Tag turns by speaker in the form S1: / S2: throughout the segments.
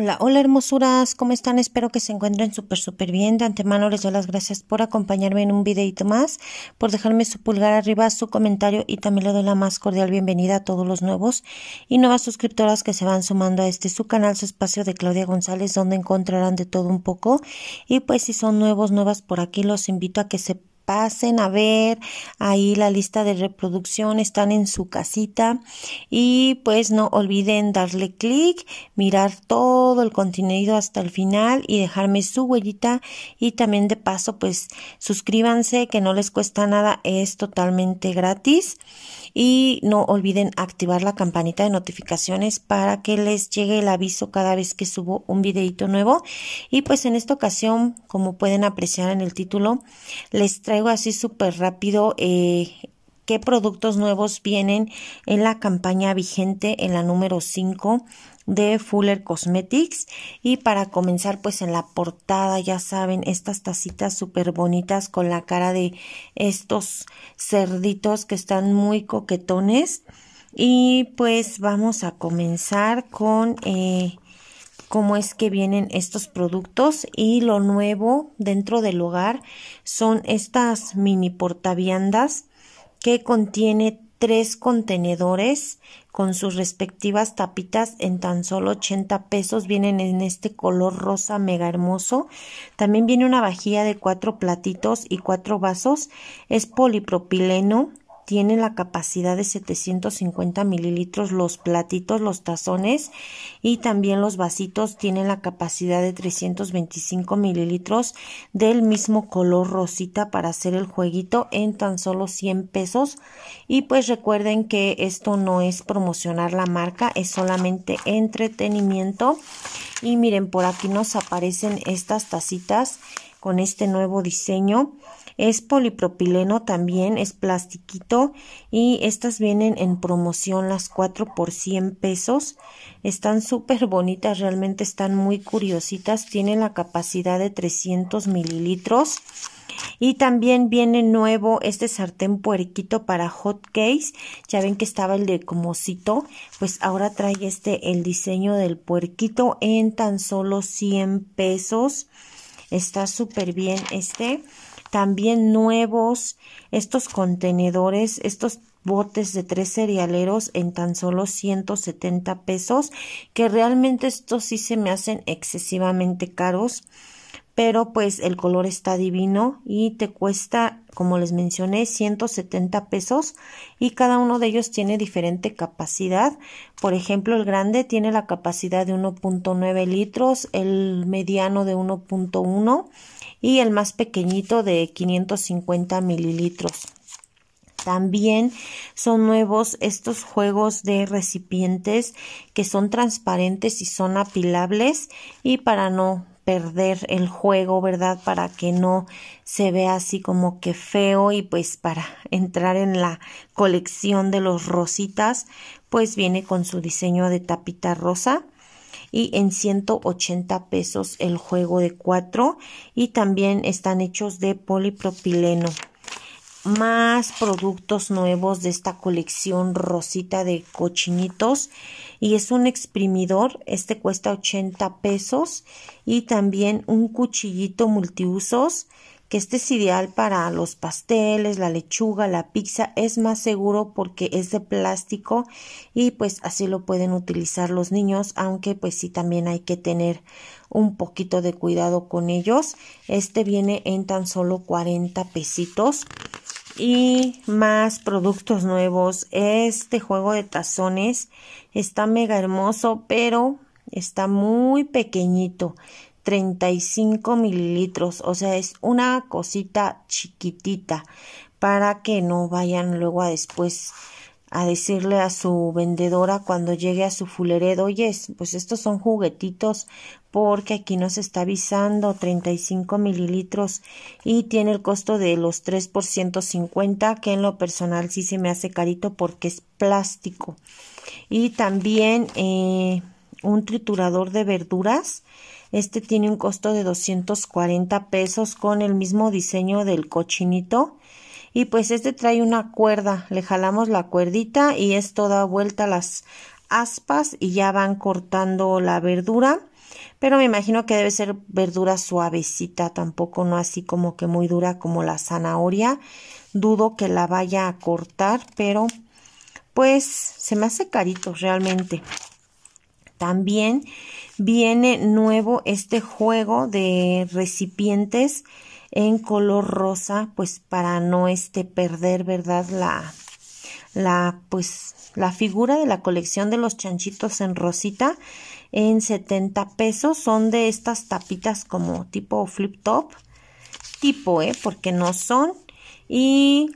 S1: Hola, hola hermosuras, ¿cómo están? Espero que se encuentren súper, súper bien. De antemano les doy las gracias por acompañarme en un videito más, por dejarme su pulgar arriba, su comentario y también le doy la más cordial bienvenida a todos los nuevos y nuevas suscriptoras que se van sumando a este su canal, su espacio de Claudia González, donde encontrarán de todo un poco. Y pues si son nuevos, nuevas por aquí, los invito a que se pasen a ver ahí la lista de reproducción, están en su casita y pues no olviden darle clic, mirar todo el contenido hasta el final y dejarme su huellita y también de paso pues suscríbanse que no les cuesta nada, es totalmente gratis y no olviden activar la campanita de notificaciones para que les llegue el aviso cada vez que subo un videito nuevo y pues en esta ocasión como pueden apreciar en el título les traigo así súper rápido eh, qué productos nuevos vienen en la campaña vigente en la número 5 de Fuller Cosmetics y para comenzar pues en la portada ya saben estas tacitas súper bonitas con la cara de estos cerditos que están muy coquetones y pues vamos a comenzar con eh, cómo es que vienen estos productos y lo nuevo dentro del hogar son estas mini portaviandas que contiene tres contenedores con sus respectivas tapitas en tan solo 80 pesos. Vienen en este color rosa mega hermoso. También viene una vajilla de cuatro platitos y cuatro vasos. Es polipropileno tienen la capacidad de 750 mililitros los platitos, los tazones y también los vasitos tienen la capacidad de 325 mililitros del mismo color rosita para hacer el jueguito en tan solo 100 pesos y pues recuerden que esto no es promocionar la marca es solamente entretenimiento y miren por aquí nos aparecen estas tacitas con este nuevo diseño. Es polipropileno también, es plastiquito y estas vienen en promoción las 4 por 100 pesos. Están súper bonitas, realmente están muy curiositas. Tienen la capacidad de 300 mililitros. Y también viene nuevo este sartén puerquito para hot cakes. Ya ven que estaba el de comocito. Pues ahora trae este el diseño del puerquito en tan solo 100 pesos está súper bien este. También nuevos, estos contenedores, estos botes de tres cerealeros en tan solo 170 pesos, que realmente estos sí se me hacen excesivamente caros pero pues el color está divino y te cuesta, como les mencioné, 170 pesos y cada uno de ellos tiene diferente capacidad. Por ejemplo, el grande tiene la capacidad de 1.9 litros, el mediano de 1.1 y el más pequeñito de 550 mililitros. También son nuevos estos juegos de recipientes que son transparentes y son apilables y para no perder el juego, ¿verdad? Para que no se vea así como que feo y pues para entrar en la colección de los rositas, pues viene con su diseño de tapita rosa y en 180 pesos el juego de 4 y también están hechos de polipropileno más productos nuevos de esta colección rosita de cochinitos y es un exprimidor, este cuesta 80 pesos y también un cuchillito multiusos que este es ideal para los pasteles, la lechuga, la pizza, es más seguro porque es de plástico y pues así lo pueden utilizar los niños, aunque pues sí también hay que tener un poquito de cuidado con ellos. Este viene en tan solo 40 pesitos y más productos nuevos. Este juego de tazones está mega hermoso, pero está muy pequeñito. 35 mililitros, o sea, es una cosita chiquitita para que no vayan luego a después a decirle a su vendedora cuando llegue a su fuleredo, oye, pues estos son juguetitos porque aquí nos está avisando 35 mililitros y tiene el costo de los 3 por 150 que en lo personal sí se me hace carito porque es plástico y también eh, un triturador de verduras este tiene un costo de 240 pesos con el mismo diseño del cochinito y pues este trae una cuerda, le jalamos la cuerdita y esto da vuelta las aspas y ya van cortando la verdura, pero me imagino que debe ser verdura suavecita, tampoco no así como que muy dura como la zanahoria, dudo que la vaya a cortar, pero pues se me hace carito realmente. También viene nuevo este juego de recipientes en color rosa, pues para no este perder, ¿verdad? La, la, pues, la figura de la colección de los chanchitos en rosita en 70 pesos. Son de estas tapitas como tipo flip top. Tipo, ¿eh? Porque no son. Y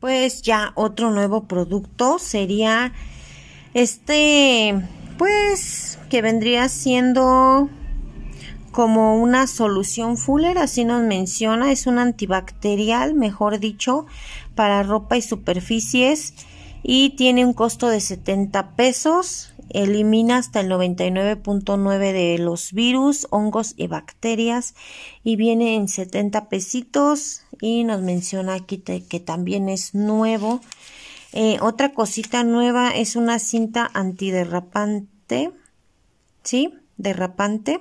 S1: pues ya otro nuevo producto sería este, pues, que vendría siendo como una solución Fuller, así nos menciona, es un antibacterial, mejor dicho, para ropa y superficies y tiene un costo de 70 pesos. Elimina hasta el 99.9 de los virus, hongos y bacterias y viene en 70 pesitos y nos menciona aquí que también es nuevo. Eh, otra cosita nueva es una cinta antiderrapante, ¿sí? Derrapante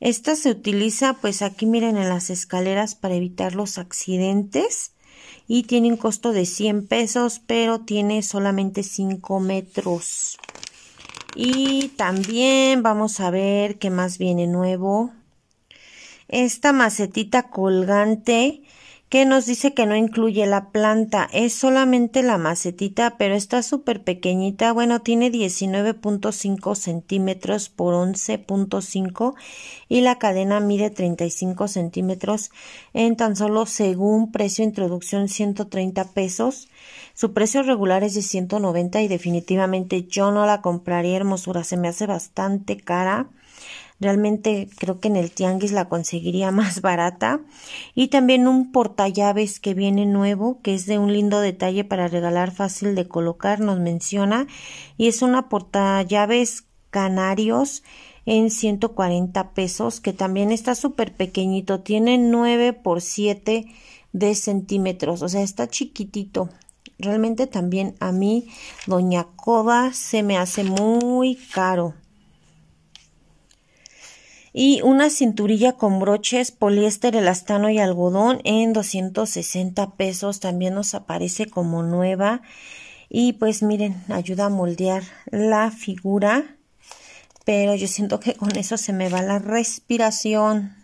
S1: esta se utiliza pues aquí miren en las escaleras para evitar los accidentes y tiene un costo de 100 pesos pero tiene solamente 5 metros. Y también vamos a ver qué más viene nuevo. Esta macetita colgante que nos dice que no incluye la planta, es solamente la macetita, pero está súper pequeñita, bueno, tiene 19.5 centímetros por 11.5 y la cadena mide 35 centímetros en tan solo según precio introducción 130 pesos. Su precio regular es de 190 y definitivamente yo no la compraría, hermosura, se me hace bastante cara. Realmente creo que en el tianguis la conseguiría más barata. Y también un portallaves que viene nuevo, que es de un lindo detalle para regalar fácil de colocar, nos menciona. Y es una portallaves canarios en 140 pesos, que también está súper pequeñito. Tiene 9 por 7 de centímetros, o sea, está chiquitito. Realmente también a mí, Doña Coba se me hace muy caro y una cinturilla con broches poliéster, elastano y algodón en 260 pesos. También nos aparece como nueva y pues miren, ayuda a moldear la figura. Pero yo siento que con eso se me va la respiración.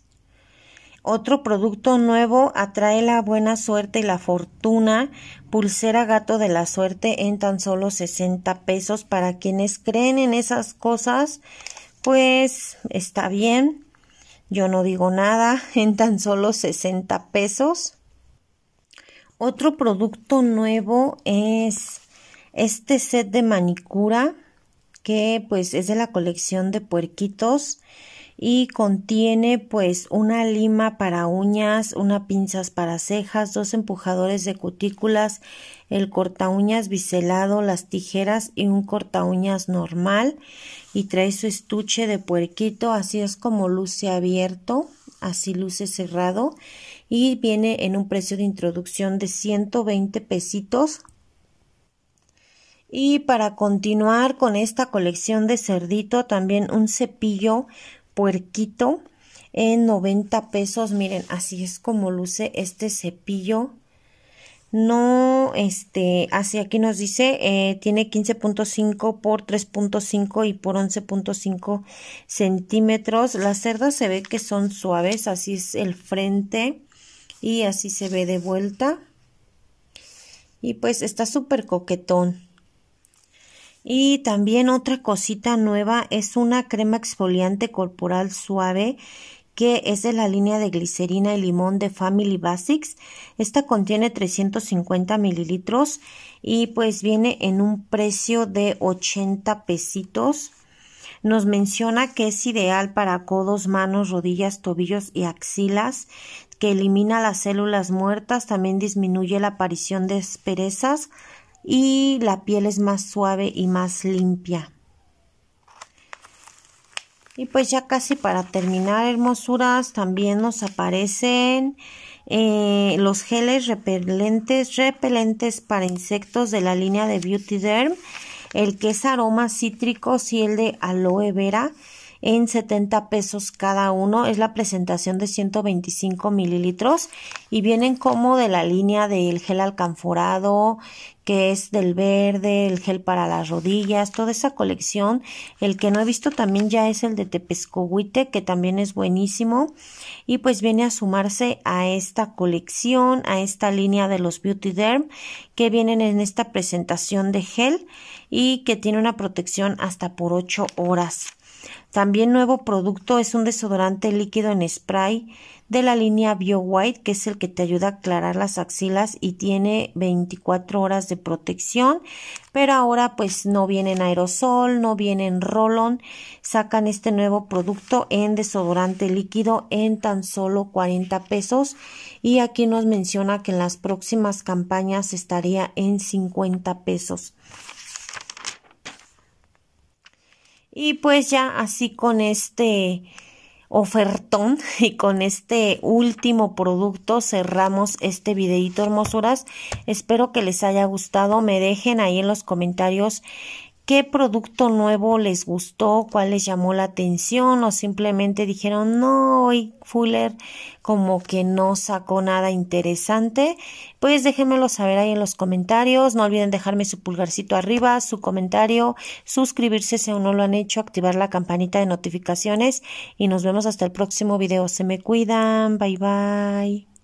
S1: Otro producto nuevo atrae la buena suerte y la fortuna. Pulsera gato de la suerte en tan solo 60 pesos. Para quienes creen en esas cosas, pues está bien, yo no digo nada, en tan solo 60 pesos. Otro producto nuevo es este set de manicura que pues es de la colección de puerquitos y contiene pues una lima para uñas, una pinzas para cejas, dos empujadores de cutículas, el corta uñas biselado, las tijeras y un corta uñas normal y trae su estuche de puerquito, así es como luce abierto, así luce cerrado y viene en un precio de introducción de 120 pesitos. Y para continuar con esta colección de cerdito, también un cepillo puerquito en 90 pesos. Miren, así es como luce este cepillo. No, este, así aquí nos dice, eh, tiene 15.5 por 3.5 y por 11.5 centímetros. Las cerdas se ve que son suaves, así es el frente y así se ve de vuelta. Y pues está súper coquetón. Y también otra cosita nueva es una crema exfoliante corporal suave que es de la línea de glicerina y limón de Family Basics. Esta contiene 350 mililitros y pues viene en un precio de 80 pesitos. Nos menciona que es ideal para codos, manos, rodillas, tobillos y axilas, que elimina las células muertas, también disminuye la aparición de esperezas y la piel es más suave y más limpia. Y pues ya casi para terminar, hermosuras, también nos aparecen eh, los geles repelentes, repelentes para insectos de la línea de Beauty Derm, el que es aroma cítrico y el de aloe vera en 70 pesos cada uno. Es la presentación de 125 mililitros y vienen como de la línea del gel alcanforado que es del verde, el gel para las rodillas, toda esa colección. El que no he visto también ya es el de Tepescohuite, que también es buenísimo. Y pues viene a sumarse a esta colección, a esta línea de los Beauty Derm, que vienen en esta presentación de gel y que tiene una protección hasta por 8 horas. También nuevo producto es un desodorante líquido en spray de la línea Bio White, que es el que te ayuda a aclarar las axilas y tiene 24 horas de protección, pero ahora pues no viene en aerosol, no viene en sacan este nuevo producto en desodorante líquido en tan solo 40 pesos y aquí nos menciona que en las próximas campañas estaría en 50 pesos. Y pues ya así con este ofertón y con este último producto cerramos este videito hermosuras espero que les haya gustado me dejen ahí en los comentarios qué producto nuevo les gustó, cuál les llamó la atención o simplemente dijeron, no, hoy Fuller como que no sacó nada interesante, pues déjenmelo saber ahí en los comentarios. No olviden dejarme su pulgarcito arriba, su comentario, suscribirse si aún no lo han hecho, activar la campanita de notificaciones y nos vemos hasta el próximo video. Se me cuidan, bye bye.